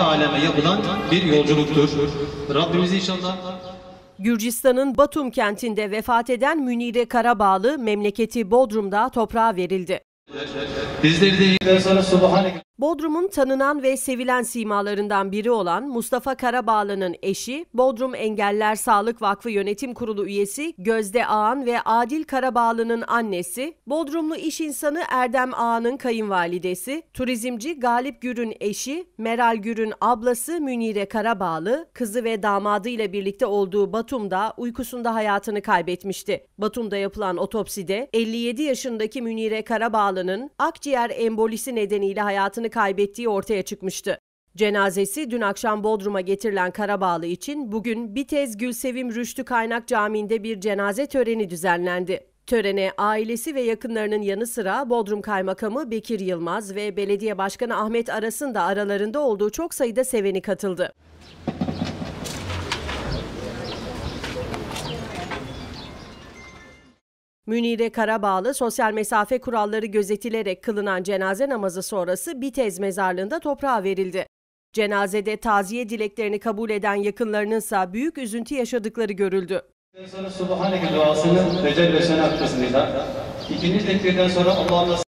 aleme yapılan bir yolculuktur. Rabbimiz inşallah Gürcistan'ın Batum kentinde vefat eden Münire Karabağlı memleketi Bodrum'da toprağa verildi. Bizleri de Bodrum'un tanınan ve sevilen simalarından biri olan Mustafa Karabağlı'nın eşi, Bodrum Engeller Sağlık Vakfı Yönetim Kurulu üyesi Gözde Ağan ve Adil Karabağlı'nın annesi, Bodrumlu iş insanı Erdem Ağan'ın kayınvalidesi, turizmci Galip Gür'ün eşi, Meral Gür'ün ablası Münire Karabağlı, kızı ve damadı ile birlikte olduğu Batum'da uykusunda hayatını kaybetmişti. Batum'da yapılan otopside 57 yaşındaki Münire Karabağlı'nın hastanın akciğer embolisi nedeniyle hayatını kaybettiği ortaya çıkmıştı. Cenazesi dün akşam Bodrum'a getirilen Karabağlı için bugün Bitez Gülsevim Rüştü Kaynak Camii'nde bir cenaze töreni düzenlendi. Törene ailesi ve yakınlarının yanı sıra Bodrum Kaymakamı Bekir Yılmaz ve Belediye Başkanı Ahmet Aras'ın da aralarında olduğu çok sayıda seveni katıldı. Münire Karabağlı sosyal mesafe kuralları gözetilerek kılınan cenaze namazı sonrası Bitez mezarlığında toprağa verildi. Cenazede taziye dileklerini kabul eden yakınlarının yakınlarınınsa büyük üzüntü yaşadıkları görüldü. Sonra Subhaneke duasını Recep hakkısıyla, ikinci tekbirden sonra Allah'ın